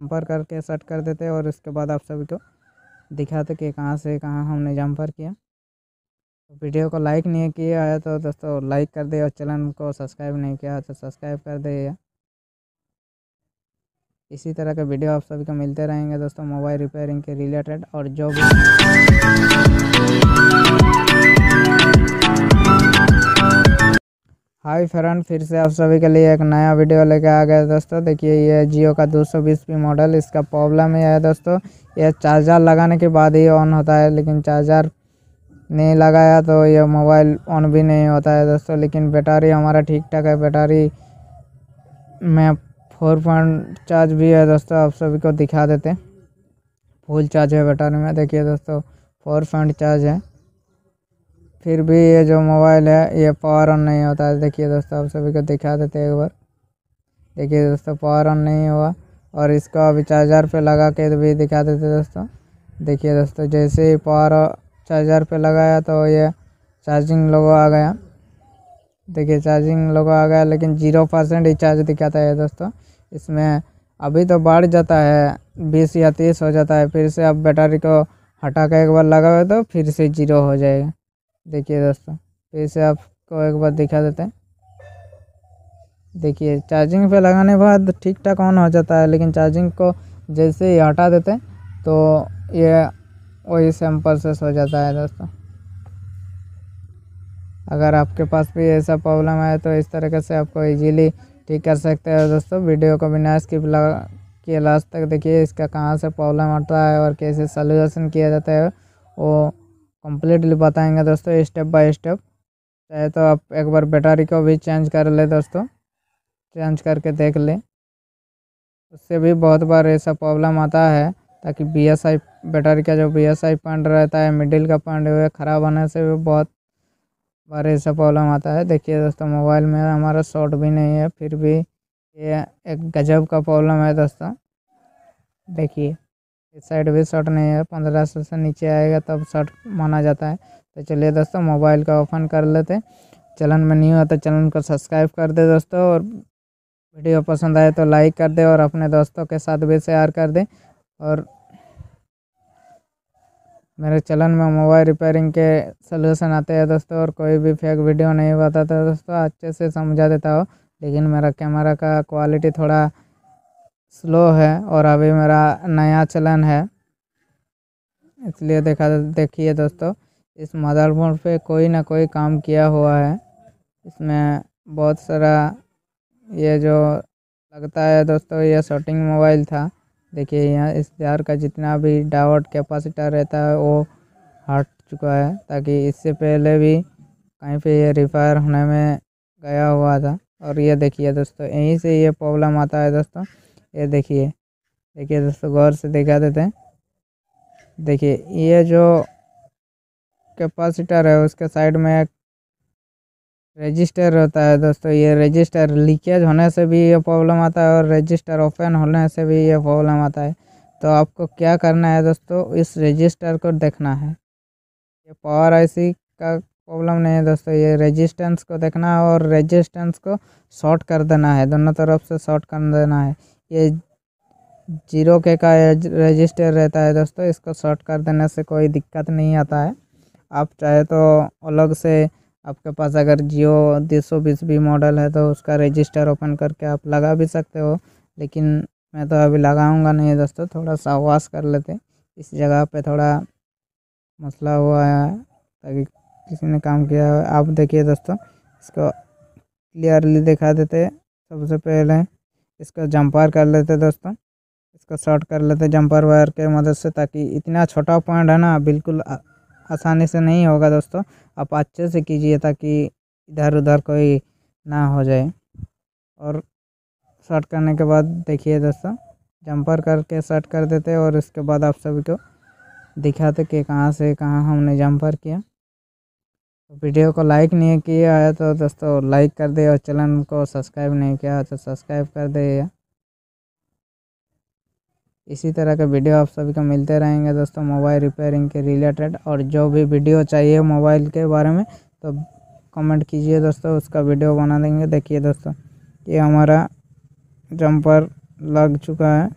jumper करके set कर देते और उसके बाद आप सभी को दिखाते कि कहाँ से कहाँ हमने जम्पर किया तो वीडियो को लाइक नहीं किया है तो दोस्तों लाइक कर दे और चैनल को सब्सक्राइब नहीं किया तो सब्सक्राइब कर दे इसी तरह के वीडियो आप सभी को मिलते रहेंगे दोस्तों मोबाइल रिपेयरिंग के रिलेटेड और जो भी हाय फ्रेंड फिर से आप सभी के लिए एक नया वीडियो लेके आ गया दोस्तों देखिए ये जियो का 220 पी मॉडल इसका प्रॉब्लम यह है दोस्तों ये चार्जर लगाने के बाद ही ऑन होता है लेकिन चार्जर नहीं लगाया तो ये मोबाइल ऑन भी नहीं होता है दोस्तों लेकिन बैटरी हमारा ठीक ठाक है बैटरी में फोर पॉइंट चार्ज भी है दोस्तों आप सभी को दिखा देते फुल चार्ज है बैटरी में देखिए दोस्तों फोर पॉइंट चार्ज है फिर भी ये जो मोबाइल है ये पावर ऑन नहीं होता है देखिए दोस्तों आप सभी को दिखा देते हैं एक बार देखिए दोस्तों पावर ऑन नहीं हुआ और इसको अभी चार्जर पे लगा के भी दिखा देते दोस्तों देखिए दोस्तों जैसे ही पावर चार्जर पे लगाया तो ये चार्जिंग लोगो आ गया देखिए चार्जिंग लोगो आ गया लेकिन जीरो परसेंट ही चार्ज दिखाता है दोस्तों इसमें अभी तो बढ़ जाता है बीस या तीस हो जाता है फिर से आप बैटरी को हटा के एक बार लगाओ तो फिर से जीरो हो जाएगा देखिए दोस्तों फिर से आपको एक बार दिखा देते हैं देखिए चार्जिंग पे लगाने के बाद ठीक ठाक ऑन हो जाता है लेकिन चार्जिंग को जैसे ही हटा देते हैं तो ये वही सेम प्रोसेस हो जाता है दोस्तों अगर आपके पास भी ऐसा प्रॉब्लम है तो इस तरीके से आपको इजीली ठीक कर सकते हो दोस्तों वीडियो को बिना स्किप लगा के लास्ट तक देखिए इसका कहाँ से प्रॉब्लम आता है और कैसे सल्यूशन किया जाता है वो कम्प्लीटली बताएंगे दोस्तों स्टेप बाय स्टेप चाहे तो आप एक बार बैटरी को भी चेंज कर ले दोस्तों चेंज करके देख ले उससे भी बहुत बार ऐसा प्रॉब्लम आता है ताकि बी एस आई बैटरी का जो बी एस आई पॉइंट रहता है मिडिल का पॉइंट ख़राब होने से भी बहुत बार ऐसा प्रॉब्लम आता है देखिए दोस्तों मोबाइल में हमारा शॉर्ट भी नहीं है फिर भी ये एक गजब का प्रॉब्लम है दोस्तों देखिए इस साइड भी शॉर्ट नहीं है पंद्रह सौ से नीचे आएगा तब शॉर्ट माना जाता है तो चलिए दोस्तों मोबाइल का ओपन कर लेते चलन में नहीं हुआ तो चलन को सब्सक्राइब कर दे दोस्तों और वीडियो पसंद आए तो लाइक कर दे और अपने दोस्तों के साथ भी शेयर कर दे और मेरे चलन में मोबाइल रिपेयरिंग के सलूशन आते हैं दोस्तों और कोई भी फेक वीडियो नहीं बताता दोस्तों अच्छे से समझा देता हो लेकिन मेरा कैमरा का क्वालिटी थोड़ा स्लो है और अभी मेरा नया चलन है इसलिए देखा देखिए दोस्तों इस मदरबोर्ड पे कोई ना कोई काम किया हुआ है इसमें बहुत सारा ये जो लगता है दोस्तों ये शॉटिंग मोबाइल था देखिए यहाँ इस तार का जितना भी डावट कैपेसिटर रहता है वो हट चुका है ताकि इससे पहले भी कहीं पे ये रिपेयर होने में गया हुआ था और ये देखिए दोस्तों यहीं से ये प्रॉब्लम आता है दोस्तों ये देखिए देखिए दोस्तों गौर से दिखा देते हैं देखिए ये जो कैपेसिटर है उसके साइड में एक रजिस्टर होता है दोस्तों ये रजिस्टर लीकेज होने से भी ये प्रॉब्लम आता है और रजिस्टर ओपन होने से भी ये प्रॉब्लम आता है तो आपको क्या करना है दोस्तों इस रजिस्टर को देखना है ये पावर आईसी का प्रॉब्लम नहीं है दोस्तों ये रेजिस्टेंस को देखना है और रेजिस्टेंस को शॉर्ट कर देना है दोनों तरफ से शॉर्ट कर देना है ये जीरो के का रजिस्टर रहता है दोस्तों इसको शॉर्ट कर देने से कोई दिक्कत नहीं आता है आप चाहे तो अलग से आपके पास अगर जियो दो सौ बीस बी मॉडल है तो उसका रजिस्टर ओपन करके आप लगा भी सकते हो लेकिन मैं तो अभी लगाऊंगा नहीं दोस्तों थोड़ा सा वॉश कर लेते इस जगह पे थोड़ा मसला हुआ है ताकि किसी ने काम किया है आप देखिए दोस्तों इसको क्लियरली दिखा देते सबसे पहले इसका जंपर कर लेते दोस्तों इसका शॉर्ट कर लेते जंपर वायर के मदद से ताकि इतना छोटा पॉइंट है ना बिल्कुल आसानी से नहीं होगा दोस्तों आप अच्छे से कीजिए ताकि इधर उधर कोई ना हो जाए और शॉर्ट करने के बाद देखिए दोस्तों जंपर करके शॉर्ट कर देते और उसके बाद आप सभी को दिखाते कि कहाँ से कहाँ हमने जंपर किया वीडियो को लाइक नहीं किया है तो दोस्तों लाइक कर दे और चैनल को सब्सक्राइब नहीं किया है तो सब्सक्राइब कर दे इसी तरह के वीडियो आप सभी को मिलते रहेंगे दोस्तों मोबाइल रिपेयरिंग के रिलेटेड और जो भी वीडियो चाहिए मोबाइल के बारे में तो कमेंट कीजिए दोस्तों उसका वीडियो बना देंगे देखिए दोस्तों ये हमारा जंपर लग चुका है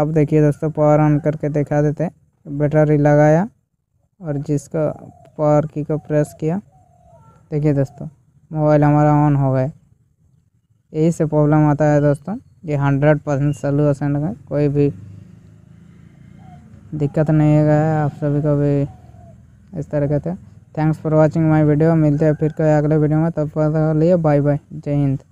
आप देखिए दोस्तों पावर ऑन करके दिखा देते बैटरी लगाया और जिसका पावर की को प्रेस किया देखिए दोस्तों मोबाइल हमारा ऑन हो गया यही से प्रॉब्लम आता है दोस्तों ये हंड्रेड परसेंट सलूशन का कोई भी दिक्कत नहीं है आप सभी को भी इस तरह कहते thanks for watching my video मिलते हैं फिर कोई अगले वीडियो में तब तक लिए बाय बाय जय हिंद